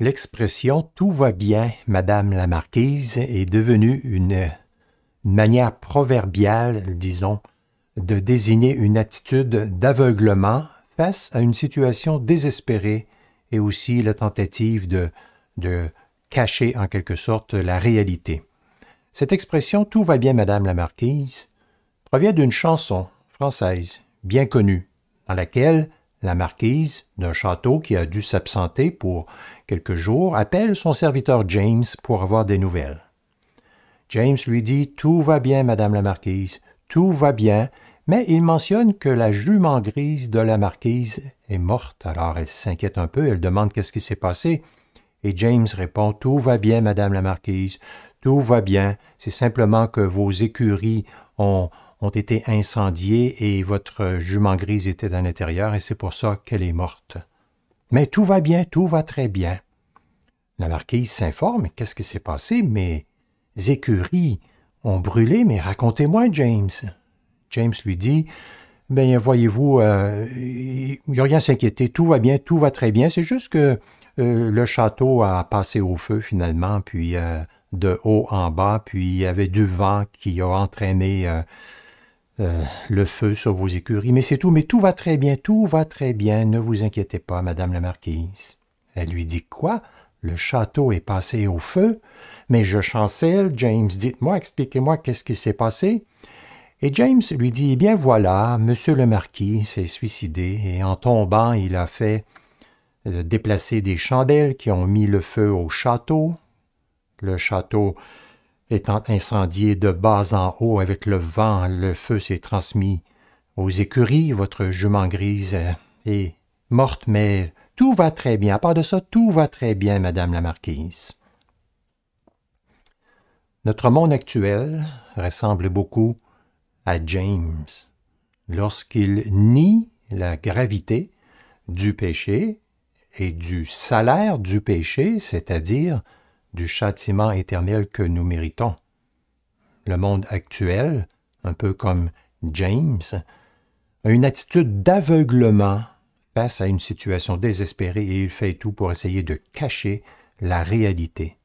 L'expression Tout va bien, Madame la Marquise est devenue une, manière proverbiale, disons, de désigner une attitude d'aveuglement face à une situation désespérée et aussi la tentative de, de cacher en quelque sorte la réalité. Cette expression Tout va bien, Madame la Marquise provient d'une chanson française bien connue, dans laquelle la marquise d'un château qui a dû s'absenter pour quelques jours appelle son serviteur James pour avoir des nouvelles. James lui dit Tout va bien, Madame la marquise, tout va bien, mais il mentionne que la jument grise de la marquise est morte, alors elle s'inquiète un peu, elle demande qu'est-ce qui s'est passé. Et James répond Tout va bien, Madame la marquise, tout va bien, c'est simplement que vos écuries ont, ont été incendiés et votre jument grise était à l'intérieur et c'est pour ça qu'elle est morte. Mais tout va bien, tout va très bien. La marquise s'informe, qu'est-ce qui s'est passé? Mes écuries ont brûlé, mais racontez-moi, James. James lui dit, Bien, voyez-vous, euh, il n'y a rien à s'inquiéter, tout va bien, tout va très bien, c'est juste que euh, le château a passé au feu finalement, puis euh, de haut en bas, puis il y avait du vent qui a entraîné euh, le feu sur vos écuries, mais c'est tout, mais tout va très bien, tout va très bien, ne vous inquiétez pas, madame la marquise. Elle lui dit quoi? Le château est passé au feu, mais je chancelle, James, dites-moi, expliquez-moi qu'est-ce qui s'est passé. Et James lui dit, eh bien voilà, monsieur le marquis s'est suicidé, et en tombant, il a fait euh, déplacer des chandelles qui ont mis le feu au château. Le château étant incendié de bas en haut avec le vent, le feu s'est transmis aux écuries, votre jument grise est morte, mais tout va très bien. À part de ça, tout va très bien, Madame la Marquise. Notre monde actuel ressemble beaucoup à James lorsqu'il nie la gravité du péché et du salaire du péché, c'est-à-dire du châtiment éternel que nous méritons. Le monde actuel, un peu comme James, a une attitude d'aveuglement face à une situation désespérée et il fait tout pour essayer de cacher la réalité.